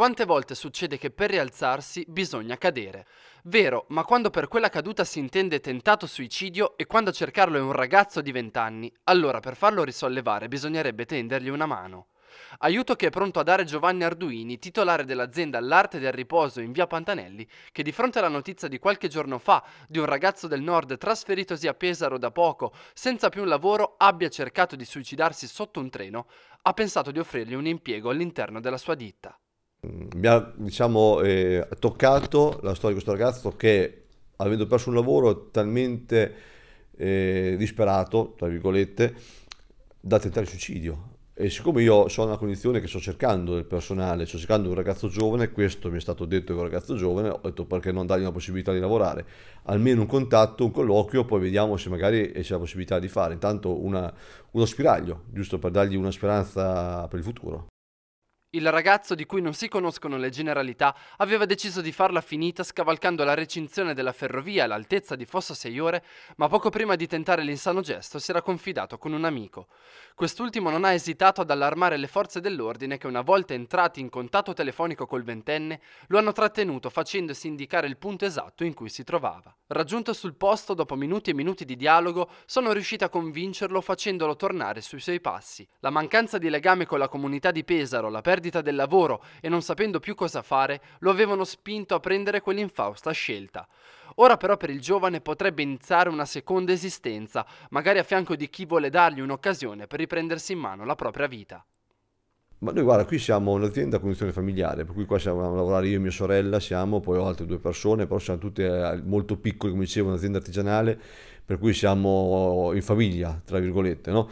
Quante volte succede che per rialzarsi bisogna cadere? Vero, ma quando per quella caduta si intende tentato suicidio e quando a cercarlo è un ragazzo di vent'anni, allora per farlo risollevare bisognerebbe tendergli una mano. Aiuto che è pronto a dare Giovanni Arduini, titolare dell'azienda L'Arte del Riposo in via Pantanelli, che di fronte alla notizia di qualche giorno fa di un ragazzo del nord trasferitosi a Pesaro da poco, senza più un lavoro, abbia cercato di suicidarsi sotto un treno, ha pensato di offrirgli un impiego all'interno della sua ditta mi ha diciamo, eh, toccato la storia di questo ragazzo che avendo perso un lavoro talmente eh, disperato, tra virgolette, da tentare il suicidio. E siccome io sono in una condizione che sto cercando del personale, sto cercando un ragazzo giovane, questo mi è stato detto che è un ragazzo giovane, ho detto perché non dargli una possibilità di lavorare, almeno un contatto, un colloquio, poi vediamo se magari c'è la possibilità di fare, intanto una, uno spiraglio, giusto per dargli una speranza per il futuro. Il ragazzo, di cui non si conoscono le generalità, aveva deciso di farla finita scavalcando la recinzione della ferrovia all'altezza di Fossa Seiore, ma poco prima di tentare l'insano gesto si era confidato con un amico. Quest'ultimo non ha esitato ad allarmare le forze dell'ordine che una volta entrati in contatto telefonico col ventenne lo hanno trattenuto facendosi indicare il punto esatto in cui si trovava. Raggiunto sul posto dopo minuti e minuti di dialogo, sono riuscita a convincerlo facendolo tornare sui suoi passi. La mancanza di legame con la comunità di Pesaro, la perdita del lavoro e non sapendo più cosa fare, lo avevano spinto a prendere quell'infausta scelta. Ora però per il giovane potrebbe iniziare una seconda esistenza, magari a fianco di chi vuole dargli un'occasione per riprendersi in mano la propria vita. Ma noi guarda, qui siamo un'azienda a condizione familiare, per cui qua siamo a lavorare io e mia sorella, siamo, poi ho altre due persone, però siamo tutte eh, molto piccole, come dicevo, un'azienda artigianale, per cui siamo in famiglia, tra virgolette, no?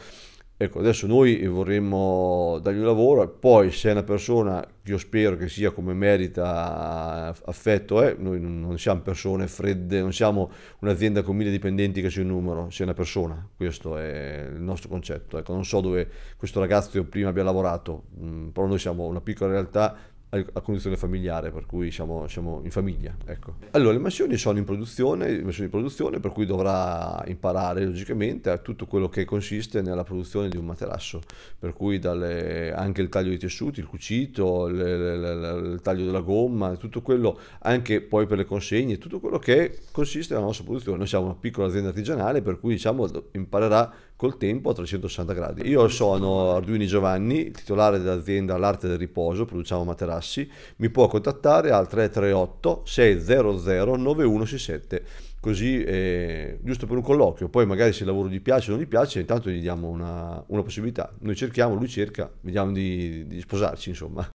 Ecco, adesso noi vorremmo dargli un lavoro e poi se è una persona, io spero che sia come merita affetto, eh, noi non siamo persone fredde, non siamo un'azienda con mille dipendenti che si numero, sia una persona, questo è il nostro concetto. Ecco, non so dove questo ragazzo prima abbia lavorato, mm, però noi siamo una piccola realtà a condizione familiare, per cui siamo, siamo, in famiglia. Ecco. Allora, le mansioni sono in produzione, mansioni in produzione, per cui dovrà imparare logicamente a tutto quello che consiste nella produzione di un materasso, per cui dalle, anche il taglio dei tessuti, il cucito, le, le, le, il taglio della gomma, tutto quello, anche poi per le consegne, tutto quello che consiste nella nostra produzione. Noi siamo una piccola azienda artigianale, per cui diciamo imparerà col tempo a 360 gradi. Io sono Arduini Giovanni, titolare dell'azienda L'Arte del Riposo, produciamo materassi, mi può contattare al 338 600 9167 così eh, giusto per un colloquio, poi magari se il lavoro gli piace o non gli piace, intanto gli diamo una, una possibilità, noi cerchiamo, lui cerca, vediamo di, di sposarci insomma.